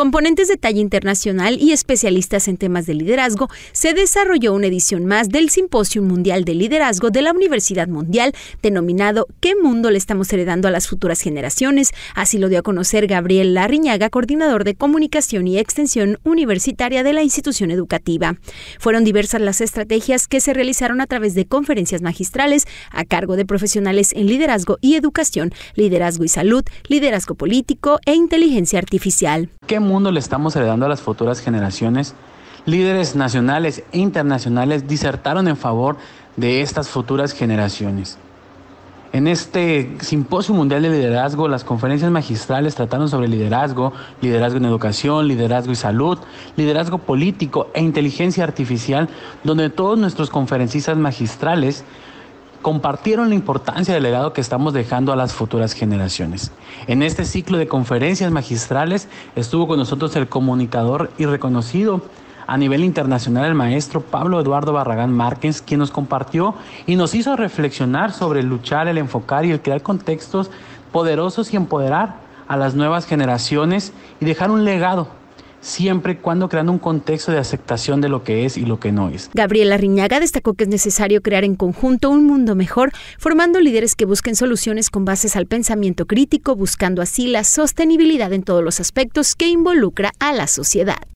componentes de talla internacional y especialistas en temas de liderazgo, se desarrolló una edición más del Simposio Mundial de Liderazgo de la Universidad Mundial, denominado ¿Qué mundo le estamos heredando a las futuras generaciones? Así lo dio a conocer Gabriel Larriñaga, coordinador de comunicación y extensión universitaria de la institución educativa. Fueron diversas las estrategias que se realizaron a través de conferencias magistrales a cargo de profesionales en liderazgo y educación, liderazgo y salud, liderazgo político e inteligencia artificial mundo le estamos heredando a las futuras generaciones. Líderes nacionales e internacionales disertaron en favor de estas futuras generaciones. En este Simposio Mundial de Liderazgo, las conferencias magistrales trataron sobre liderazgo, liderazgo en educación, liderazgo y salud, liderazgo político e inteligencia artificial, donde todos nuestros conferencistas magistrales compartieron la importancia del legado que estamos dejando a las futuras generaciones. En este ciclo de conferencias magistrales estuvo con nosotros el comunicador y reconocido a nivel internacional el maestro Pablo Eduardo Barragán Márquez, quien nos compartió y nos hizo reflexionar sobre luchar, el enfocar y el crear contextos poderosos y empoderar a las nuevas generaciones y dejar un legado siempre y cuando creando un contexto de aceptación de lo que es y lo que no es. Gabriela Riñaga destacó que es necesario crear en conjunto un mundo mejor, formando líderes que busquen soluciones con bases al pensamiento crítico, buscando así la sostenibilidad en todos los aspectos que involucra a la sociedad.